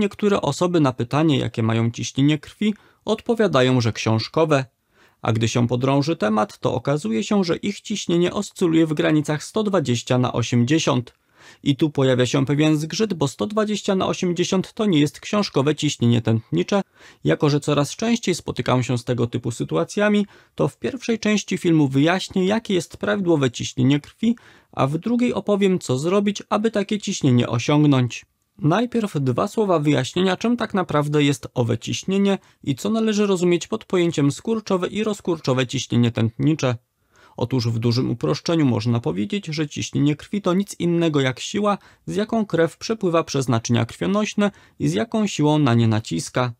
Niektóre osoby na pytanie, jakie mają ciśnienie krwi, odpowiadają, że książkowe, a gdy się podrąży temat, to okazuje się, że ich ciśnienie oscyluje w granicach 120 na 80. I tu pojawia się pewien zgrzyt, bo 120 na 80 to nie jest książkowe ciśnienie tętnicze. Jako, że coraz częściej spotykam się z tego typu sytuacjami, to w pierwszej części filmu wyjaśnię, jakie jest prawidłowe ciśnienie krwi, a w drugiej opowiem, co zrobić, aby takie ciśnienie osiągnąć. Najpierw dwa słowa wyjaśnienia, czym tak naprawdę jest owe ciśnienie i co należy rozumieć pod pojęciem skurczowe i rozkurczowe ciśnienie tętnicze. Otóż w dużym uproszczeniu można powiedzieć, że ciśnienie krwi to nic innego jak siła, z jaką krew przepływa przez naczynia krwionośne i z jaką siłą na nie naciska.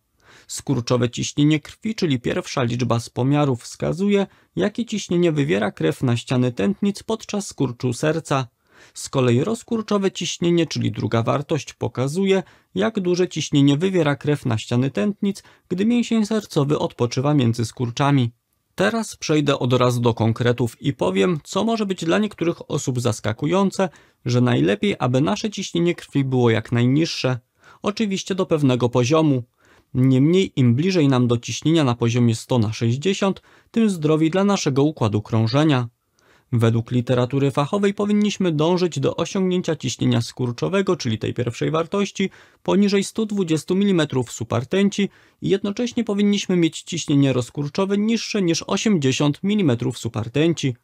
Skurczowe ciśnienie krwi, czyli pierwsza liczba z pomiarów, wskazuje, jakie ciśnienie wywiera krew na ściany tętnic podczas skurczu serca. Z kolei rozkurczowe ciśnienie, czyli druga wartość, pokazuje, jak duże ciśnienie wywiera krew na ściany tętnic, gdy mięsień sercowy odpoczywa między skurczami. Teraz przejdę od razu do konkretów i powiem, co może być dla niektórych osób zaskakujące, że najlepiej, aby nasze ciśnienie krwi było jak najniższe. Oczywiście do pewnego poziomu. Niemniej im bliżej nam do ciśnienia na poziomie 100 na 60, tym zdrowiej dla naszego układu krążenia. Według literatury fachowej powinniśmy dążyć do osiągnięcia ciśnienia skurczowego, czyli tej pierwszej wartości, poniżej 120 mm supertęci i jednocześnie powinniśmy mieć ciśnienie rozkurczowe niższe niż 80 mm supertęci.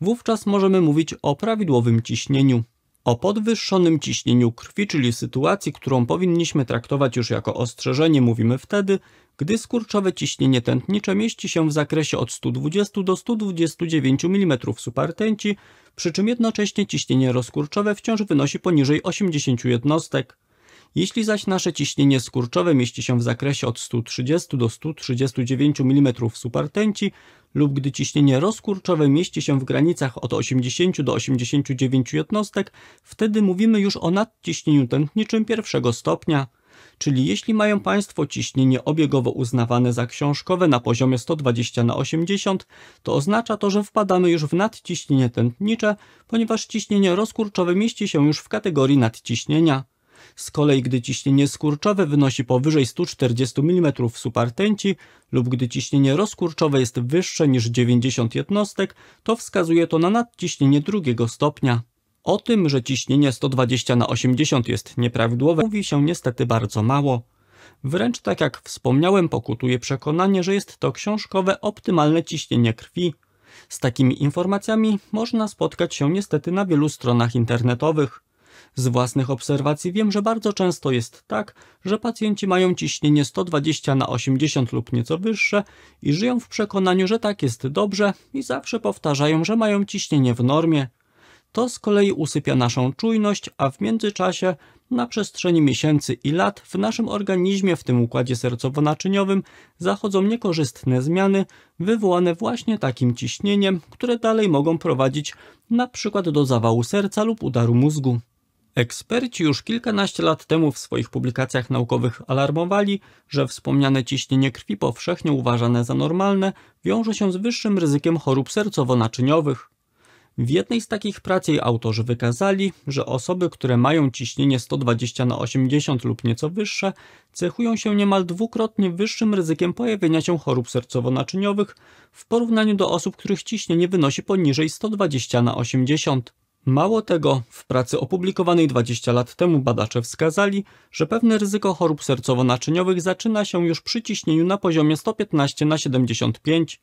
Wówczas możemy mówić o prawidłowym ciśnieniu. O podwyższonym ciśnieniu krwi, czyli sytuacji, którą powinniśmy traktować już jako ostrzeżenie, mówimy wtedy, gdy skurczowe ciśnienie tętnicze mieści się w zakresie od 120 do 129 mm supertęci, przy czym jednocześnie ciśnienie rozkurczowe wciąż wynosi poniżej 80 jednostek. Jeśli zaś nasze ciśnienie skurczowe mieści się w zakresie od 130 do 139 mm supertęci lub gdy ciśnienie rozkurczowe mieści się w granicach od 80 do 89 jednostek, wtedy mówimy już o nadciśnieniu tętniczym pierwszego stopnia. Czyli jeśli mają Państwo ciśnienie obiegowo uznawane za książkowe na poziomie 120 na 80, to oznacza to, że wpadamy już w nadciśnienie tętnicze, ponieważ ciśnienie rozkurczowe mieści się już w kategorii nadciśnienia. Z kolei gdy ciśnienie skurczowe wynosi powyżej 140 mm supertęci lub gdy ciśnienie rozkurczowe jest wyższe niż 90 jednostek, to wskazuje to na nadciśnienie drugiego stopnia. O tym, że ciśnienie 120 na 80 jest nieprawidłowe, mówi się niestety bardzo mało. Wręcz tak jak wspomniałem, pokutuje przekonanie, że jest to książkowe optymalne ciśnienie krwi. Z takimi informacjami można spotkać się niestety na wielu stronach internetowych. Z własnych obserwacji wiem, że bardzo często jest tak, że pacjenci mają ciśnienie 120 na 80 lub nieco wyższe i żyją w przekonaniu, że tak jest dobrze i zawsze powtarzają, że mają ciśnienie w normie. To z kolei usypia naszą czujność, a w międzyczasie, na przestrzeni miesięcy i lat, w naszym organizmie, w tym układzie sercowo-naczyniowym, zachodzą niekorzystne zmiany wywołane właśnie takim ciśnieniem, które dalej mogą prowadzić np. do zawału serca lub udaru mózgu. Eksperci już kilkanaście lat temu w swoich publikacjach naukowych alarmowali, że wspomniane ciśnienie krwi powszechnie uważane za normalne wiąże się z wyższym ryzykiem chorób sercowo-naczyniowych. W jednej z takich prac jej autorzy wykazali, że osoby, które mają ciśnienie 120 na 80 lub nieco wyższe, cechują się niemal dwukrotnie wyższym ryzykiem pojawienia się chorób sercowo-naczyniowych w porównaniu do osób, których ciśnienie wynosi poniżej 120 na 80. Mało tego, w pracy opublikowanej 20 lat temu badacze wskazali, że pewne ryzyko chorób sercowo-naczyniowych zaczyna się już przy ciśnieniu na poziomie 115 na 75.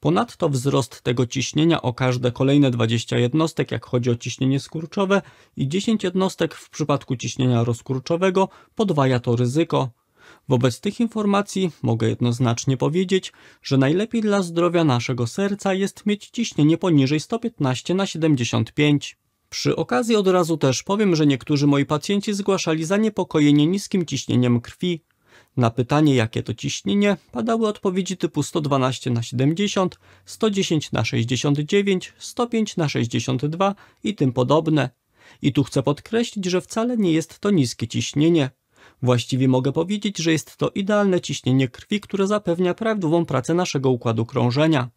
Ponadto wzrost tego ciśnienia o każde kolejne 20 jednostek, jak chodzi o ciśnienie skurczowe, i 10 jednostek w przypadku ciśnienia rozkurczowego podwaja to ryzyko. Wobec tych informacji mogę jednoznacznie powiedzieć, że najlepiej dla zdrowia naszego serca jest mieć ciśnienie poniżej 115 na 75. Przy okazji od razu też powiem, że niektórzy moi pacjenci zgłaszali zaniepokojenie niskim ciśnieniem krwi. Na pytanie jakie to ciśnienie padały odpowiedzi typu 112 na 70, 110 na 69, 105 na 62 i tym podobne. I tu chcę podkreślić, że wcale nie jest to niskie ciśnienie. Właściwie mogę powiedzieć, że jest to idealne ciśnienie krwi, które zapewnia prawidłową pracę naszego układu krążenia.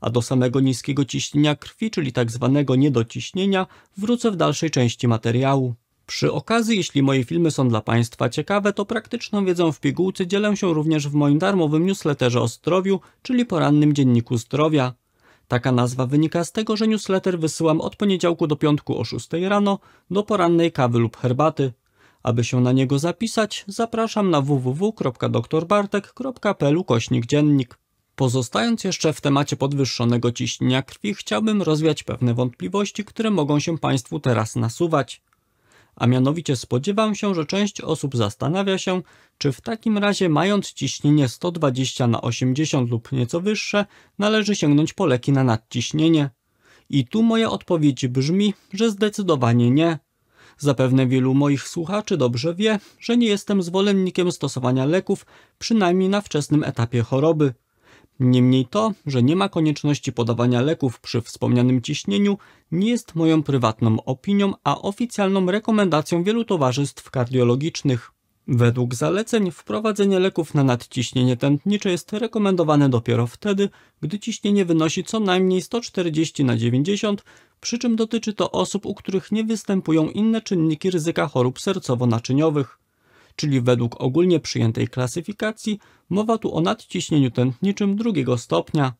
A do samego niskiego ciśnienia krwi, czyli tzw. Tak niedociśnienia, wrócę w dalszej części materiału. Przy okazji, jeśli moje filmy są dla Państwa ciekawe, to praktyczną wiedzą w pigułce dzielę się również w moim darmowym newsletterze o zdrowiu, czyli porannym dzienniku zdrowia. Taka nazwa wynika z tego, że newsletter wysyłam od poniedziałku do piątku o 6 rano do porannej kawy lub herbaty. Aby się na niego zapisać, zapraszam na www.doktorbartek.pl kośnik dziennik. Pozostając jeszcze w temacie podwyższonego ciśnienia krwi, chciałbym rozwiać pewne wątpliwości, które mogą się Państwu teraz nasuwać. A mianowicie spodziewam się, że część osób zastanawia się, czy w takim razie mając ciśnienie 120 na 80 lub nieco wyższe, należy sięgnąć po leki na nadciśnienie. I tu moja odpowiedź brzmi, że zdecydowanie nie. Zapewne wielu moich słuchaczy dobrze wie, że nie jestem zwolennikiem stosowania leków, przynajmniej na wczesnym etapie choroby. Niemniej to, że nie ma konieczności podawania leków przy wspomnianym ciśnieniu, nie jest moją prywatną opinią, a oficjalną rekomendacją wielu towarzystw kardiologicznych. Według zaleceń wprowadzenie leków na nadciśnienie tętnicze jest rekomendowane dopiero wtedy, gdy ciśnienie wynosi co najmniej 140 na 90, przy czym dotyczy to osób, u których nie występują inne czynniki ryzyka chorób sercowo-naczyniowych. Czyli według ogólnie przyjętej klasyfikacji mowa tu o nadciśnieniu tętniczym drugiego stopnia.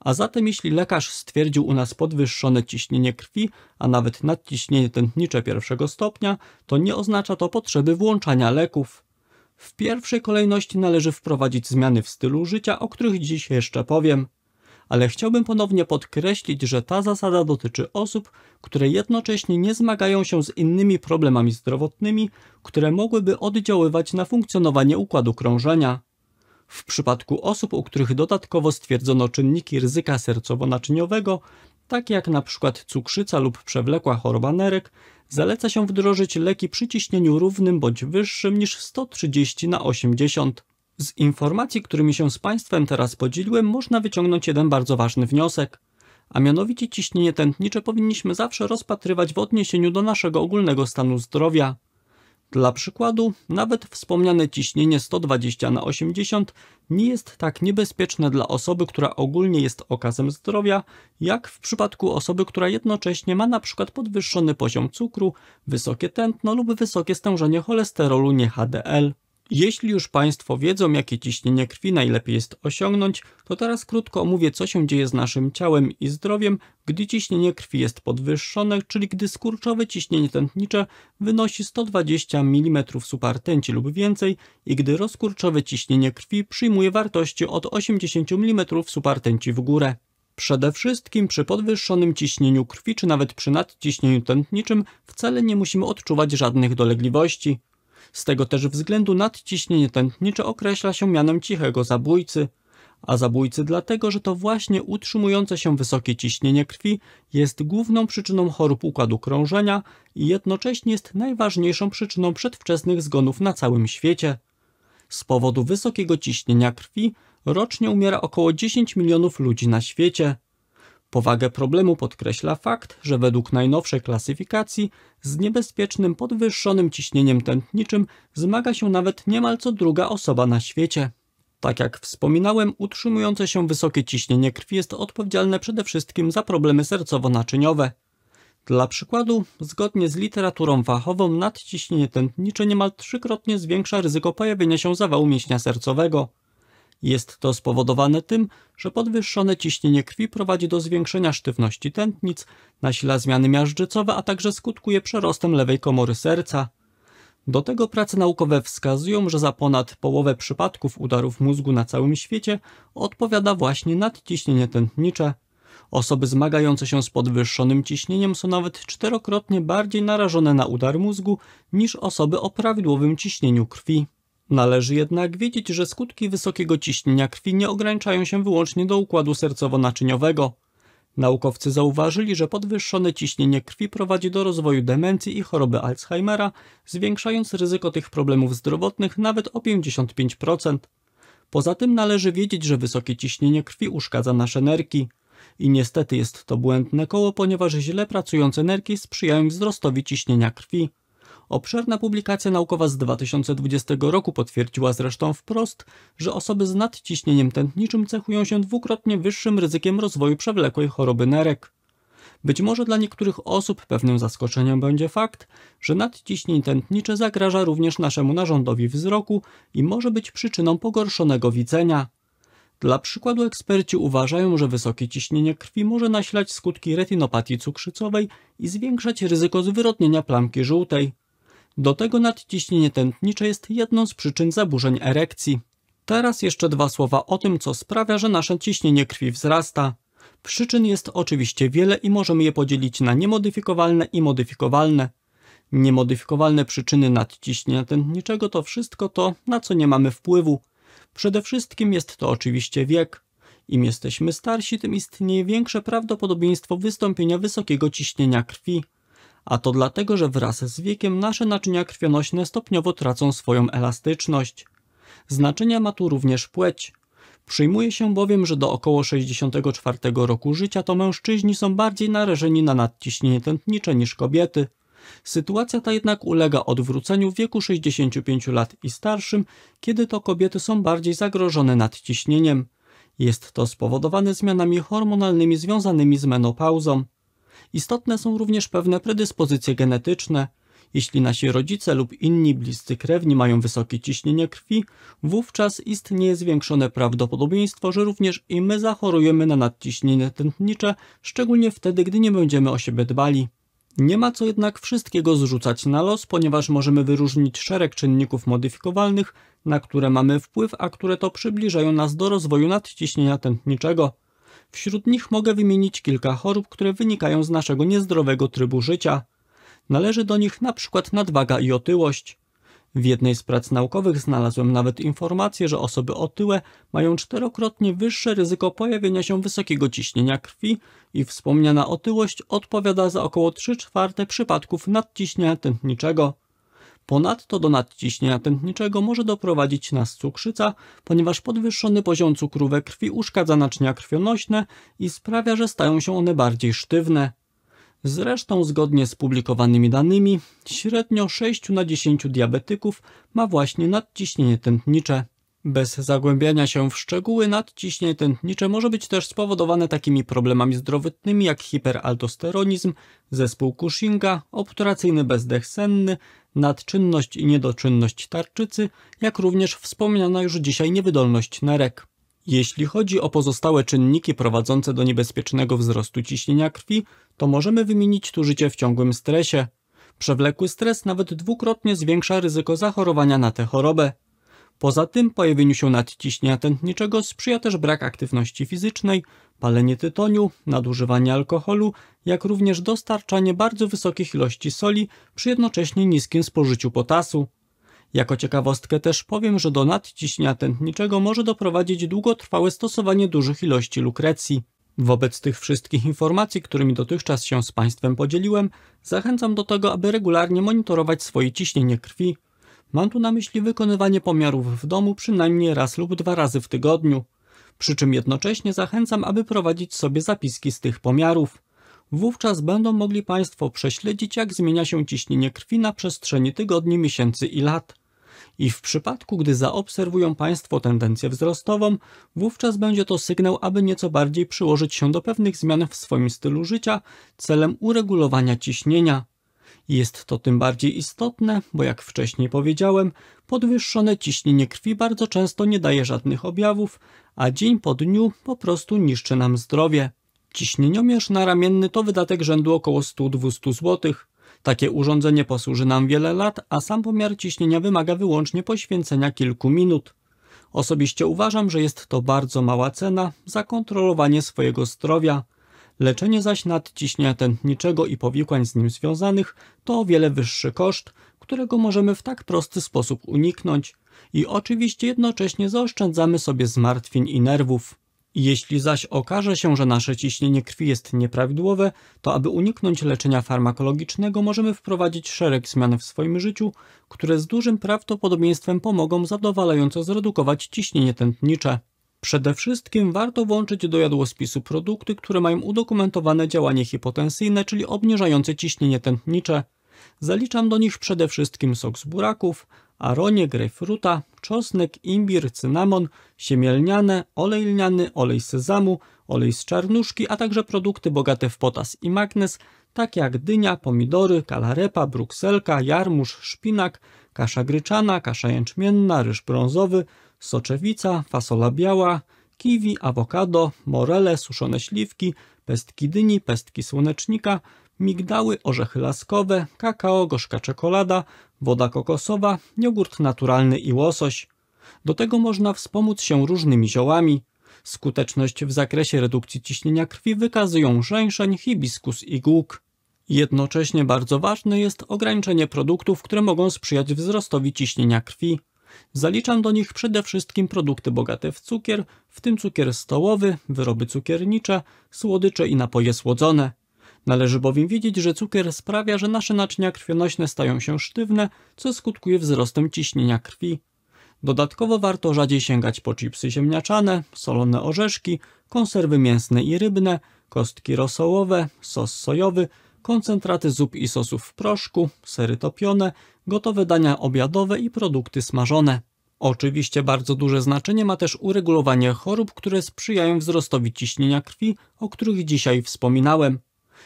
A zatem jeśli lekarz stwierdził u nas podwyższone ciśnienie krwi, a nawet nadciśnienie tętnicze pierwszego stopnia, to nie oznacza to potrzeby włączania leków. W pierwszej kolejności należy wprowadzić zmiany w stylu życia, o których dziś jeszcze powiem. Ale chciałbym ponownie podkreślić, że ta zasada dotyczy osób, które jednocześnie nie zmagają się z innymi problemami zdrowotnymi, które mogłyby oddziaływać na funkcjonowanie układu krążenia. W przypadku osób, u których dodatkowo stwierdzono czynniki ryzyka sercowo-naczyniowego, takie jak np. cukrzyca lub przewlekła choroba nerek, zaleca się wdrożyć leki przy ciśnieniu równym bądź wyższym niż 130 na 80. Z informacji, którymi się z Państwem teraz podzieliłem, można wyciągnąć jeden bardzo ważny wniosek, a mianowicie ciśnienie tętnicze powinniśmy zawsze rozpatrywać w odniesieniu do naszego ogólnego stanu zdrowia. Dla przykładu, nawet wspomniane ciśnienie 120 na 80 nie jest tak niebezpieczne dla osoby, która ogólnie jest okazem zdrowia, jak w przypadku osoby, która jednocześnie ma np. podwyższony poziom cukru, wysokie tętno lub wysokie stężenie cholesterolu nie HDL. Jeśli już Państwo wiedzą, jakie ciśnienie krwi najlepiej jest osiągnąć, to teraz krótko omówię, co się dzieje z naszym ciałem i zdrowiem, gdy ciśnienie krwi jest podwyższone, czyli gdy skurczowe ciśnienie tętnicze wynosi 120 mm supartenci lub więcej i gdy rozkurczowe ciśnienie krwi przyjmuje wartości od 80 mm supartenci w górę. Przede wszystkim przy podwyższonym ciśnieniu krwi czy nawet przy nadciśnieniu tętniczym wcale nie musimy odczuwać żadnych dolegliwości. Z tego też względu nadciśnienie tętnicze określa się mianem cichego zabójcy, a zabójcy dlatego, że to właśnie utrzymujące się wysokie ciśnienie krwi jest główną przyczyną chorób układu krążenia i jednocześnie jest najważniejszą przyczyną przedwczesnych zgonów na całym świecie. Z powodu wysokiego ciśnienia krwi rocznie umiera około 10 milionów ludzi na świecie. Powagę problemu podkreśla fakt, że według najnowszej klasyfikacji z niebezpiecznym podwyższonym ciśnieniem tętniczym zmaga się nawet niemal co druga osoba na świecie. Tak jak wspominałem, utrzymujące się wysokie ciśnienie krwi jest odpowiedzialne przede wszystkim za problemy sercowo-naczyniowe. Dla przykładu, zgodnie z literaturą fachową, nadciśnienie tętnicze niemal trzykrotnie zwiększa ryzyko pojawienia się zawału mięśnia sercowego. Jest to spowodowane tym, że podwyższone ciśnienie krwi prowadzi do zwiększenia sztywności tętnic, nasila zmiany miażdżycowe, a także skutkuje przerostem lewej komory serca. Do tego prace naukowe wskazują, że za ponad połowę przypadków udarów mózgu na całym świecie odpowiada właśnie nadciśnienie tętnicze. Osoby zmagające się z podwyższonym ciśnieniem są nawet czterokrotnie bardziej narażone na udar mózgu niż osoby o prawidłowym ciśnieniu krwi. Należy jednak wiedzieć, że skutki wysokiego ciśnienia krwi nie ograniczają się wyłącznie do układu sercowo-naczyniowego. Naukowcy zauważyli, że podwyższone ciśnienie krwi prowadzi do rozwoju demencji i choroby Alzheimera, zwiększając ryzyko tych problemów zdrowotnych nawet o 55%. Poza tym należy wiedzieć, że wysokie ciśnienie krwi uszkadza nasze nerki. I niestety jest to błędne koło, ponieważ źle pracujące nerki sprzyjają wzrostowi ciśnienia krwi. Obszerna publikacja naukowa z 2020 roku potwierdziła zresztą wprost, że osoby z nadciśnieniem tętniczym cechują się dwukrotnie wyższym ryzykiem rozwoju przewlekłej choroby nerek. Być może dla niektórych osób pewnym zaskoczeniem będzie fakt, że nadciśnienie tętnicze zagraża również naszemu narządowi wzroku i może być przyczyną pogorszonego widzenia. Dla przykładu eksperci uważają, że wysokie ciśnienie krwi może nasilać skutki retinopatii cukrzycowej i zwiększać ryzyko zwyrodnienia plamki żółtej. Do tego nadciśnienie tętnicze jest jedną z przyczyn zaburzeń erekcji. Teraz jeszcze dwa słowa o tym, co sprawia, że nasze ciśnienie krwi wzrasta. Przyczyn jest oczywiście wiele i możemy je podzielić na niemodyfikowalne i modyfikowalne. Niemodyfikowalne przyczyny nadciśnienia tętniczego to wszystko to, na co nie mamy wpływu. Przede wszystkim jest to oczywiście wiek. Im jesteśmy starsi, tym istnieje większe prawdopodobieństwo wystąpienia wysokiego ciśnienia krwi a to dlatego, że wraz z wiekiem nasze naczynia krwionośne stopniowo tracą swoją elastyczność. Znaczenia ma tu również płeć. Przyjmuje się bowiem, że do około 64 roku życia to mężczyźni są bardziej narażeni na nadciśnienie tętnicze niż kobiety. Sytuacja ta jednak ulega odwróceniu w wieku 65 lat i starszym, kiedy to kobiety są bardziej zagrożone nadciśnieniem. Jest to spowodowane zmianami hormonalnymi związanymi z menopauzą. Istotne są również pewne predyspozycje genetyczne. Jeśli nasi rodzice lub inni bliscy krewni mają wysokie ciśnienie krwi, wówczas istnieje zwiększone prawdopodobieństwo, że również i my zachorujemy na nadciśnienie tętnicze, szczególnie wtedy, gdy nie będziemy o siebie dbali. Nie ma co jednak wszystkiego zrzucać na los, ponieważ możemy wyróżnić szereg czynników modyfikowalnych, na które mamy wpływ, a które to przybliżają nas do rozwoju nadciśnienia tętniczego. Wśród nich mogę wymienić kilka chorób, które wynikają z naszego niezdrowego trybu życia. Należy do nich na przykład nadwaga i otyłość. W jednej z prac naukowych znalazłem nawet informację, że osoby otyłe mają czterokrotnie wyższe ryzyko pojawienia się wysokiego ciśnienia krwi i wspomniana otyłość odpowiada za około 3 czwarte przypadków nadciśnienia tętniczego. Ponadto do nadciśnienia tętniczego może doprowadzić nas cukrzyca, ponieważ podwyższony poziom cukru we krwi uszkadza naczynia krwionośne i sprawia, że stają się one bardziej sztywne. Zresztą, zgodnie z publikowanymi danymi, średnio 6 na 10 diabetyków ma właśnie nadciśnienie tętnicze. Bez zagłębiania się w szczegóły, nadciśnienie tętnicze może być też spowodowane takimi problemami zdrowotnymi jak hiperaldosteronizm, zespół Cushinga, obturacyjny bezdech senny, nadczynność i niedoczynność tarczycy, jak również wspomniana już dzisiaj niewydolność nerek. Jeśli chodzi o pozostałe czynniki prowadzące do niebezpiecznego wzrostu ciśnienia krwi, to możemy wymienić tu życie w ciągłym stresie. Przewlekły stres nawet dwukrotnie zwiększa ryzyko zachorowania na tę chorobę. Poza tym pojawieniu się nadciśnienia tętniczego sprzyja też brak aktywności fizycznej, palenie tytoniu, nadużywanie alkoholu, jak również dostarczanie bardzo wysokich ilości soli przy jednocześnie niskim spożyciu potasu. Jako ciekawostkę też powiem, że do nadciśnienia tętniczego może doprowadzić długotrwałe stosowanie dużych ilości lukrecji. Wobec tych wszystkich informacji, którymi dotychczas się z Państwem podzieliłem, zachęcam do tego, aby regularnie monitorować swoje ciśnienie krwi, Mam tu na myśli wykonywanie pomiarów w domu przynajmniej raz lub dwa razy w tygodniu. Przy czym jednocześnie zachęcam, aby prowadzić sobie zapiski z tych pomiarów. Wówczas będą mogli Państwo prześledzić, jak zmienia się ciśnienie krwi na przestrzeni tygodni, miesięcy i lat. I w przypadku, gdy zaobserwują Państwo tendencję wzrostową, wówczas będzie to sygnał, aby nieco bardziej przyłożyć się do pewnych zmian w swoim stylu życia celem uregulowania ciśnienia. Jest to tym bardziej istotne, bo jak wcześniej powiedziałem, podwyższone ciśnienie krwi bardzo często nie daje żadnych objawów, a dzień po dniu po prostu niszczy nam zdrowie. Ciśnieniomierz naramienny to wydatek rzędu około 100-200 zł. Takie urządzenie posłuży nam wiele lat, a sam pomiar ciśnienia wymaga wyłącznie poświęcenia kilku minut. Osobiście uważam, że jest to bardzo mała cena za kontrolowanie swojego zdrowia. Leczenie zaś nadciśnienia tętniczego i powikłań z nim związanych to o wiele wyższy koszt, którego możemy w tak prosty sposób uniknąć i oczywiście jednocześnie zaoszczędzamy sobie zmartwień i nerwów. Jeśli zaś okaże się, że nasze ciśnienie krwi jest nieprawidłowe, to aby uniknąć leczenia farmakologicznego możemy wprowadzić szereg zmian w swoim życiu, które z dużym prawdopodobieństwem pomogą zadowalająco zredukować ciśnienie tętnicze. Przede wszystkim warto włączyć do jadłospisu produkty, które mają udokumentowane działanie hipotensyjne, czyli obniżające ciśnienie tętnicze. Zaliczam do nich przede wszystkim sok z buraków, aronie, grejpfruta, czosnek, imbir, cynamon, siemielniane, olej lniany, olej sezamu, olej z czarnuszki, a także produkty bogate w potas i magnez, takie jak dynia, pomidory, kalarepa, brukselka, jarmuż, szpinak, kasza gryczana, kasza jęczmienna, ryż brązowy, soczewica, fasola biała, kiwi, awokado, morele, suszone śliwki, pestki dyni, pestki słonecznika, migdały, orzechy laskowe, kakao, gorzka czekolada, woda kokosowa, jogurt naturalny i łosoś. Do tego można wspomóc się różnymi ziołami. Skuteczność w zakresie redukcji ciśnienia krwi wykazują żeńszeń, hibiskus i głuk. Jednocześnie bardzo ważne jest ograniczenie produktów, które mogą sprzyjać wzrostowi ciśnienia krwi. Zaliczam do nich przede wszystkim produkty bogate w cukier, w tym cukier stołowy, wyroby cukiernicze, słodycze i napoje słodzone. Należy bowiem wiedzieć, że cukier sprawia, że nasze naczynia krwionośne stają się sztywne, co skutkuje wzrostem ciśnienia krwi. Dodatkowo warto rzadziej sięgać po chipsy ziemniaczane, solone orzeszki, konserwy mięsne i rybne, kostki rosołowe, sos sojowy, koncentraty zup i sosów w proszku, sery topione, gotowe dania obiadowe i produkty smażone. Oczywiście bardzo duże znaczenie ma też uregulowanie chorób, które sprzyjają wzrostowi ciśnienia krwi, o których dzisiaj wspominałem.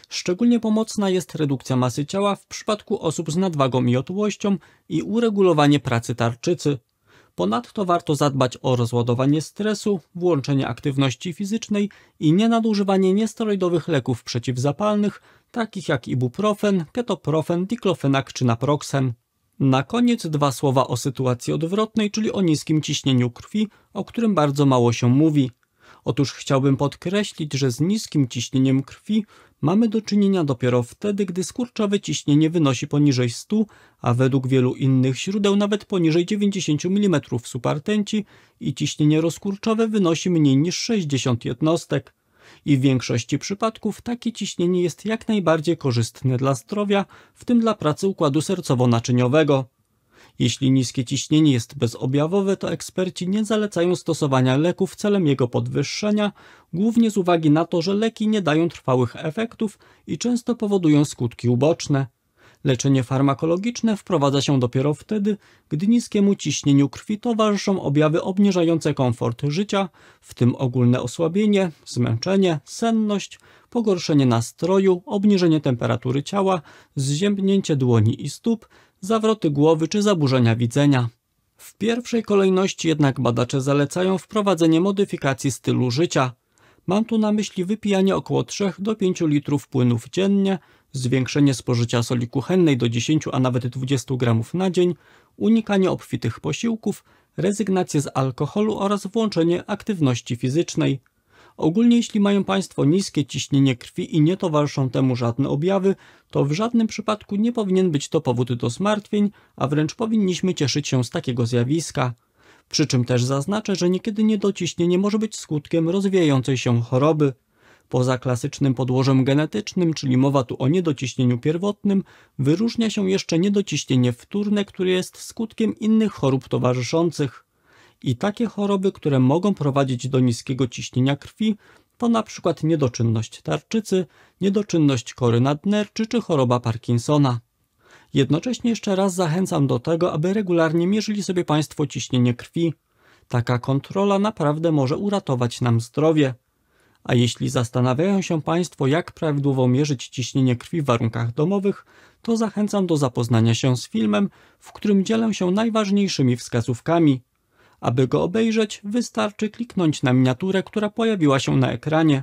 Szczególnie pomocna jest redukcja masy ciała w przypadku osób z nadwagą i otyłością i uregulowanie pracy tarczycy. Ponadto warto zadbać o rozładowanie stresu, włączenie aktywności fizycznej i nienadużywanie niesteroidowych leków przeciwzapalnych, takich jak ibuprofen, ketoprofen, diklofenak czy naproksen. Na koniec dwa słowa o sytuacji odwrotnej, czyli o niskim ciśnieniu krwi, o którym bardzo mało się mówi. Otóż chciałbym podkreślić, że z niskim ciśnieniem krwi mamy do czynienia dopiero wtedy, gdy skurczowe ciśnienie wynosi poniżej 100, a według wielu innych źródeł nawet poniżej 90 mm supartenci i ciśnienie rozkurczowe wynosi mniej niż 60 jednostek i w większości przypadków takie ciśnienie jest jak najbardziej korzystne dla zdrowia, w tym dla pracy układu sercowo-naczyniowego. Jeśli niskie ciśnienie jest bezobjawowe, to eksperci nie zalecają stosowania leków celem jego podwyższenia, głównie z uwagi na to, że leki nie dają trwałych efektów i często powodują skutki uboczne. Leczenie farmakologiczne wprowadza się dopiero wtedy, gdy niskiemu ciśnieniu krwi towarzyszą objawy obniżające komfort życia, w tym ogólne osłabienie, zmęczenie, senność, pogorszenie nastroju, obniżenie temperatury ciała, zziębnięcie dłoni i stóp, zawroty głowy czy zaburzenia widzenia. W pierwszej kolejności jednak badacze zalecają wprowadzenie modyfikacji stylu życia, Mam tu na myśli wypijanie około 3 do 5 litrów płynów dziennie, zwiększenie spożycia soli kuchennej do 10, a nawet 20 gramów na dzień, unikanie obfitych posiłków, rezygnację z alkoholu oraz włączenie aktywności fizycznej. Ogólnie jeśli mają Państwo niskie ciśnienie krwi i nie towarzyszą temu żadne objawy, to w żadnym przypadku nie powinien być to powód do zmartwień, a wręcz powinniśmy cieszyć się z takiego zjawiska. Przy czym też zaznaczę, że niekiedy niedociśnienie może być skutkiem rozwijającej się choroby. Poza klasycznym podłożem genetycznym, czyli mowa tu o niedociśnieniu pierwotnym, wyróżnia się jeszcze niedociśnienie wtórne, które jest skutkiem innych chorób towarzyszących. I takie choroby, które mogą prowadzić do niskiego ciśnienia krwi, to na przykład niedoczynność tarczycy, niedoczynność kory nadnerczy czy choroba Parkinsona. Jednocześnie jeszcze raz zachęcam do tego, aby regularnie mierzyli sobie Państwo ciśnienie krwi. Taka kontrola naprawdę może uratować nam zdrowie. A jeśli zastanawiają się Państwo, jak prawidłowo mierzyć ciśnienie krwi w warunkach domowych, to zachęcam do zapoznania się z filmem, w którym dzielę się najważniejszymi wskazówkami. Aby go obejrzeć, wystarczy kliknąć na miniaturę, która pojawiła się na ekranie.